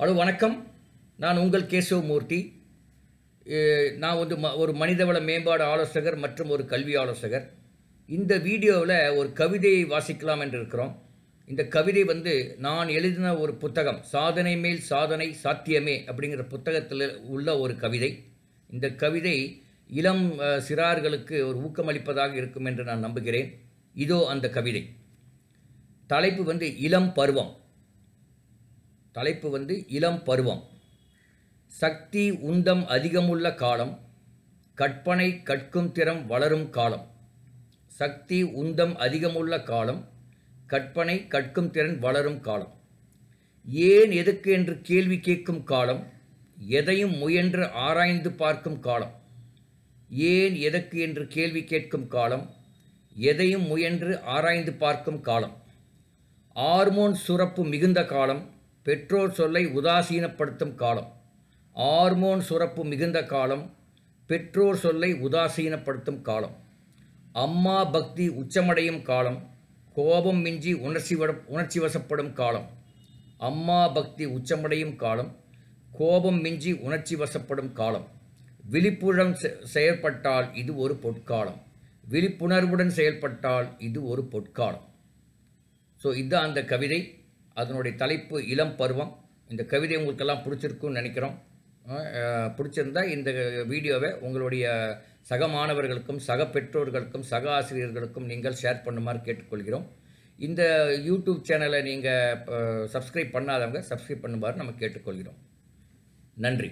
hello வணக்கம் நான் உங்கள் கேசவமூர்த்தி நான் வந்து ம ஒரு மனிதவள மேம்பாடு ஆலோசகர் மற்றும் ஒரு கல்வி ஆலோசகர் இந்த வீடியோவில் ஒரு கவிதையை வாசிக்கலாம் என்று இருக்கிறோம் இந்த கவிதை வந்து நான் எழுதின ஒரு புத்தகம் சாதனை மேல் சாதனை சாத்தியமே அப்படிங்கிற புத்தகத்தில் உள்ள ஒரு கவிதை இந்த கவிதை இளம் சிறார்களுக்கு ஒரு ஊக்கமளிப்பதாக இருக்கும் என்று நான் நம்புகிறேன் இதோ அந்த கவிதை தலைப்பு வந்து இளம் பருவம் தலைப்பு வந்து இளம் பருவம் சக்தி உந்தம் அதிகமுள்ள காலம் கற்பனை கற்கும் திறம் வளரும் காலம் சக்தி உந்தம் அதிகமுள்ள காலம் கற்பனை கற்கும் திறன் வளரும் காலம் ஏன் எதுக்கு என்று கேள்வி கேட்கும் காலம் எதையும் முயன்று ஆராய்ந்து பார்க்கும் காலம் ஏன் எதற்கு என்று கேள்வி கேட்கும் காலம் எதையும் முயன்று ஆராய்ந்து பார்க்கும் காலம் ஹார்மோன் சுரப்பு மிகுந்த காலம் பெற்றோர் சொல்லை உதாசீனப்படுத்தும் காலம் ஆர்மோன் சுரப்பு மிகுந்த காலம் பெற்றோர் சொல்லை உதாசீனப்படுத்தும் காலம் அம்மா பக்தி உச்சமடையும் காலம் கோபம் மிஞ்சி உணர்ச்சி உணர்ச்சி வசப்படும் காலம் அம்மா பக்தி உச்சமடையும் காலம் கோபம் மிஞ்சி உணர்ச்சி வசப்படும் காலம் விழிப்புடன் செயற்பட்டால் இது ஒரு பொற்காலம் விழிப்புணர்வுடன் செயல்பட்டால் இது ஒரு பொற்காலம் ஸோ இதுதான் அந்த கவிதை அதனுடைய தலைப்பு இளம் பருவம் இந்த கவிதை உங்களுக்கெல்லாம் பிடிச்சிருக்குன்னு நினைக்கிறோம் பிடிச்சிருந்தால் இந்த வீடியோவை உங்களுடைய சக மாணவர்களுக்கும் சக பெற்றோர்களுக்கும் சக ஆசிரியர்களுக்கும் நீங்கள் ஷேர் பண்ணுமாறு கேட்டுக்கொள்கிறோம் இந்த யூடியூப் சேனலை நீங்கள் சப்ஸ்கிரைப் பண்ணாதவங்க சப்ஸ்கிரைப் பண்ணுமாறு நம்ம கேட்டுக்கொள்கிறோம் நன்றி